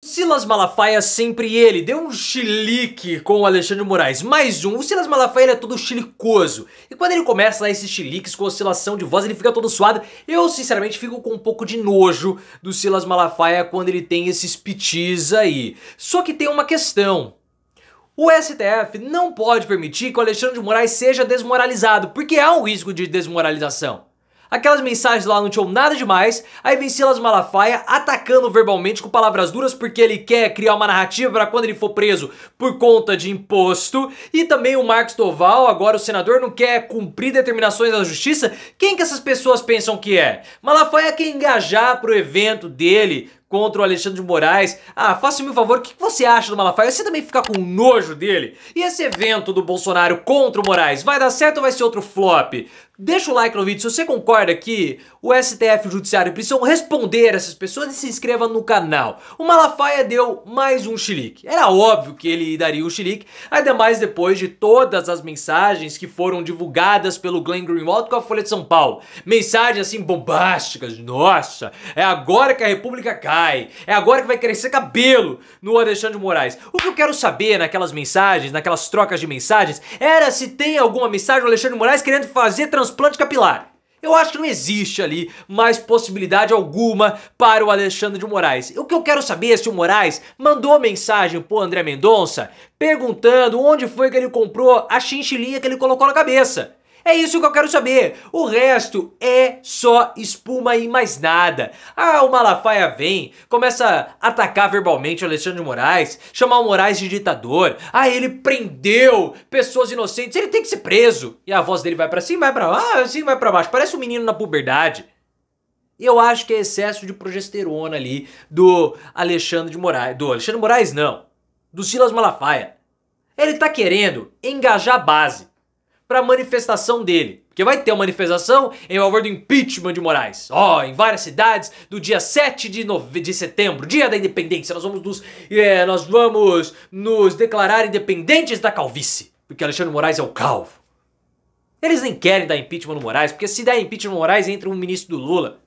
Silas Malafaia é sempre ele, deu um chilique com o Alexandre Moraes, mais um. O Silas Malafaia ele é todo chilicoso, e quando ele começa esses chiliques com oscilação de voz, ele fica todo suado. Eu, sinceramente, fico com um pouco de nojo do Silas Malafaia quando ele tem esses pitis aí. Só que tem uma questão. O STF não pode permitir que o Alexandre de Moraes seja desmoralizado, porque há um risco de desmoralização. Aquelas mensagens lá não tinham nada demais, aí vem Silas Malafaia atacando verbalmente com palavras duras porque ele quer criar uma narrativa para quando ele for preso por conta de imposto, e também o Marcos Doval, agora o senador, não quer cumprir determinações da justiça. Quem que essas pessoas pensam que é? Malafaia quer engajar pro evento dele, contra o Alexandre de Moraes. Ah, faça-me um favor, o que você acha do Malafaia? Você também fica com nojo dele? E esse evento do Bolsonaro contra o Moraes, vai dar certo ou vai ser outro flop? Deixa o like no vídeo se você concorda que o STF e o Judiciário precisam responder essas pessoas e se inscreva no canal. O Malafaia deu mais um xilique. Era óbvio que ele daria o um ainda mais depois de todas as mensagens que foram divulgadas pelo Glenn Greenwald com a Folha de São Paulo. Mensagens assim bombásticas, nossa, é agora que a República cai vai. É agora que vai crescer cabelo no Alexandre de Moraes. O que eu quero saber naquelas mensagens, naquelas trocas de mensagens, era se tem alguma mensagem do Alexandre de Moraes querendo fazer transplante capilar. Eu acho que não existe ali mais possibilidade alguma para o Alexandre de Moraes. O que eu quero saber é se o Moraes mandou mensagem pro André Mendonça perguntando onde foi que ele comprou a chinchilinha que ele colocou na cabeça. É isso que eu quero saber. O resto é só espuma e mais nada. Ah, o Malafaia vem, começa a atacar verbalmente o Alexandre de Moraes, chamar o Moraes de ditador. Ah, ele prendeu pessoas inocentes, ele tem que ser preso. E a voz dele vai para cima, vai para lá, assim vai para baixo. Parece um menino na puberdade. E eu acho que é excesso de progesterona ali do Alexandre de Moraes, do Alexandre de Moraes não, do Silas Malafaia. Ele tá querendo engajar a base para a manifestação dele. Porque vai ter uma manifestação em favor do impeachment de Moraes. Ó, oh, em várias cidades, do dia 7 de, nove... de setembro, dia da independência, nós vamos, nos, é, nós vamos nos declarar independentes da calvície. Porque Alexandre Moraes é o calvo. Eles nem querem dar impeachment no Moraes, porque se der impeachment no Moraes, entra um ministro do Lula.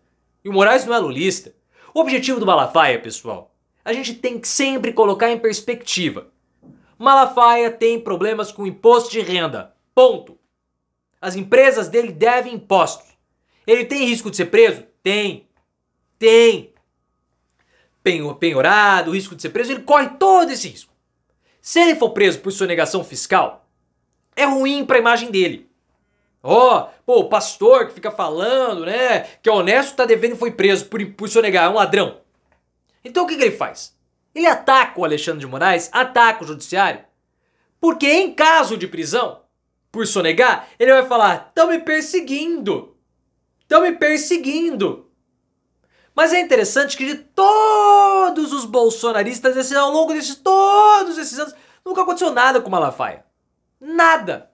E o Moraes não é lulista. O objetivo do Malafaia, pessoal, a gente tem que sempre colocar em perspectiva. Malafaia tem problemas com imposto de renda. Ponto. As empresas dele devem impostos. Ele tem risco de ser preso? Tem. Tem. Penhorado, risco de ser preso, ele corre todo esse risco. Se ele for preso por sonegação fiscal, é ruim para a imagem dele. Ó, oh, pô, o pastor que fica falando, né, que é honesto, tá devendo e foi preso por, por sonegar, é um ladrão. Então o que, que ele faz? Ele ataca o Alexandre de Moraes, ataca o judiciário, porque em caso de prisão, por sonegar, ele vai falar: "Tão me perseguindo. Tão me perseguindo". Mas é interessante que de todos os bolsonaristas esse ao longo desses todos esses anos, nunca aconteceu nada com Malafaia. Nada.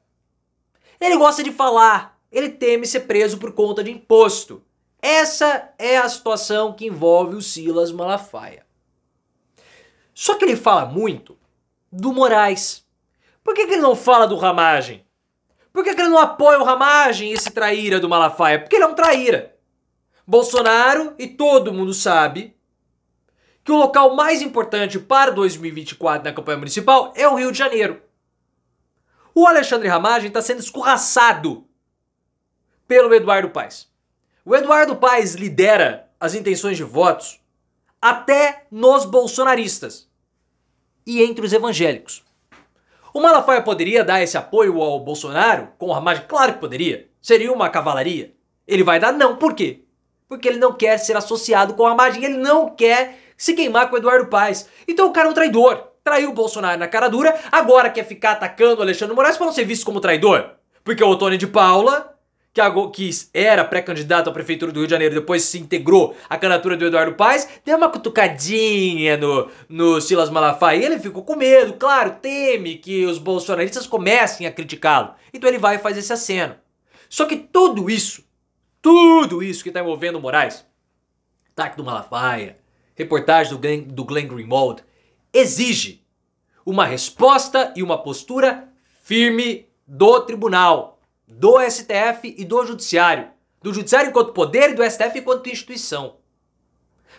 Ele gosta de falar, ele teme ser preso por conta de imposto. Essa é a situação que envolve o Silas Malafaia. Só que ele fala muito do Moraes. Por que, que ele não fala do Ramagem? Por que, que ele não apoia o Ramagem, esse traíra do Malafaia? Porque ele é um traíra. Bolsonaro, e todo mundo sabe, que o local mais importante para 2024 na campanha municipal é o Rio de Janeiro. O Alexandre Ramagem está sendo escorraçado pelo Eduardo Paes. O Eduardo Paes lidera as intenções de votos até nos bolsonaristas e entre os evangélicos. O Malafaia poderia dar esse apoio ao Bolsonaro com a armagem? Claro que poderia. Seria uma cavalaria. Ele vai dar não. Por quê? Porque ele não quer ser associado com a armagem. Ele não quer se queimar com o Eduardo Paes. Então o cara é um traidor. Traiu o Bolsonaro na cara dura, agora quer ficar atacando o Alexandre Moraes para não ser visto como traidor. Porque o Otônio de Paula que, que era pré-candidato à Prefeitura do Rio de Janeiro, depois se integrou à candidatura do Eduardo Paes, deu uma cutucadinha no, no Silas Malafaia. Ele ficou com medo, claro, teme que os bolsonaristas comecem a criticá-lo. Então ele vai e faz esse aceno. Só que tudo isso, tudo isso que está envolvendo o Moraes, ataque do Malafaia, reportagem do Glenn, do Glenn Greenwald, exige uma resposta e uma postura firme do tribunal do STF e do Judiciário. Do Judiciário enquanto poder e do STF enquanto instituição.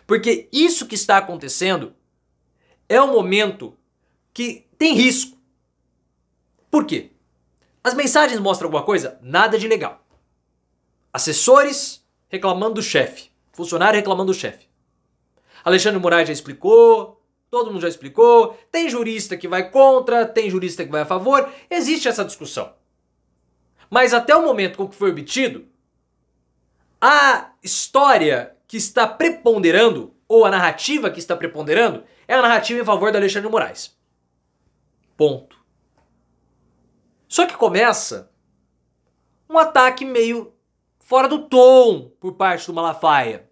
Porque isso que está acontecendo é um momento que tem risco. Por quê? As mensagens mostram alguma coisa? Nada de legal. Assessores reclamando do chefe. Funcionário reclamando do chefe. Alexandre Moraes já explicou, todo mundo já explicou. Tem jurista que vai contra, tem jurista que vai a favor. Existe essa discussão. Mas até o momento com que foi obtido, a história que está preponderando, ou a narrativa que está preponderando, é a narrativa em favor de Alexandre de Moraes. Ponto. Só que começa um ataque meio fora do tom por parte do Malafaia.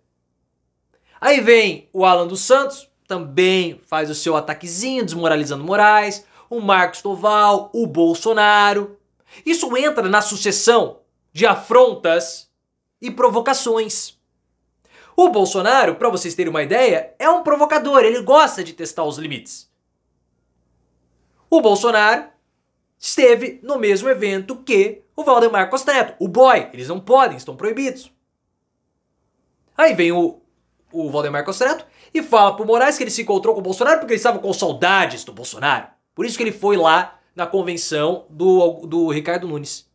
Aí vem o Alan dos Santos, também faz o seu ataquezinho, desmoralizando Moraes, o Marcos Toval, o Bolsonaro. Isso entra na sucessão de afrontas e provocações. O Bolsonaro, para vocês terem uma ideia, é um provocador, ele gosta de testar os limites. O Bolsonaro esteve no mesmo evento que o Valdemar Costa Neto, o boy, eles não podem, estão proibidos. Aí vem o, o Valdemar Costa Neto e fala pro Moraes que ele se encontrou com o Bolsonaro porque ele estava com saudades do Bolsonaro. Por isso que ele foi lá na convenção do, do Ricardo Nunes.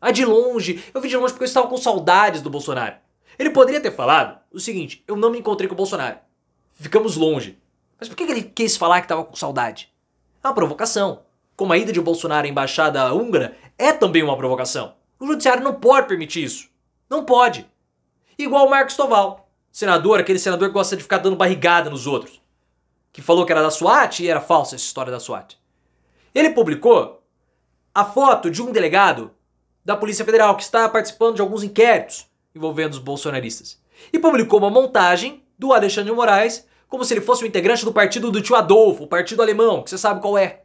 Ah, de longe. Eu vi de longe porque eu estava com saudades do Bolsonaro. Ele poderia ter falado o seguinte: eu não me encontrei com o Bolsonaro. Ficamos longe. Mas por que ele quis falar que estava com saudade? É uma provocação. Como a ida de Bolsonaro à embaixada húngara é também uma provocação. O judiciário não pode permitir isso. Não pode. Igual o Marcos Toval, senador, aquele senador que gosta de ficar dando barrigada nos outros. Que falou que era da SWAT e era falsa essa história da SWAT. Ele publicou a foto de um delegado da Polícia Federal que está participando de alguns inquéritos envolvendo os bolsonaristas. E publicou uma montagem do Alexandre de Moraes como se ele fosse um integrante do partido do tio Adolfo, o partido alemão, que você sabe qual é.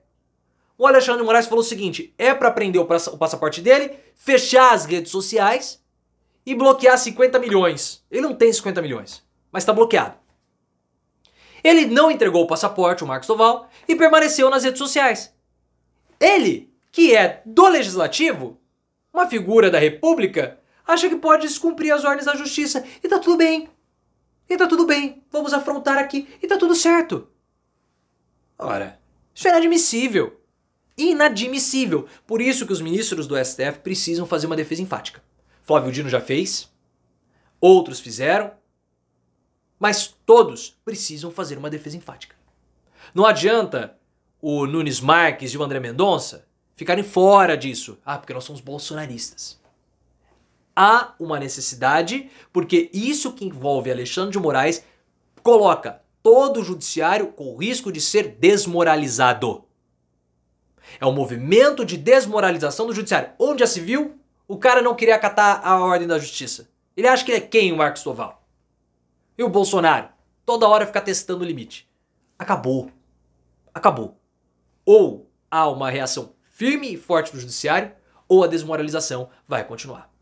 O Alexandre de Moraes falou o seguinte: é para prender o, passaporte dele, fechar as redes sociais e bloquear 50 milhões. Ele não tem 50 milhões, mas está bloqueado. Ele não entregou o passaporte, o Marcos Oval, e permaneceu nas redes sociais. Ele, que é do legislativo, uma figura da república, acha que pode descumprir as ordens da justiça e tá tudo bem. E tá tudo bem. Vamos afrontar aqui e tá tudo certo. Ora, isso é inadmissível. Inadmissível. Por isso que os ministros do STF precisam fazer uma defesa enfática. Flávio Dino já fez, outros fizeram, mas todos precisam fazer uma defesa enfática. Não adianta o Nunes Marques e o André Mendonça ficarem fora disso. Ah, porque nós somos bolsonaristas. Há uma necessidade, porque isso que envolve Alexandre de Moraes coloca todo o judiciário com o risco de ser desmoralizado. É um movimento de desmoralização do judiciário. Onde a civil, o cara não queria acatar a ordem da justiça? Ele acha que ele é quem, o Marcos Toval? E o Bolsonaro? Toda hora fica testando o limite. Acabou. Acabou. Ou há uma reação firme e forte do judiciário, ou a desmoralização vai continuar.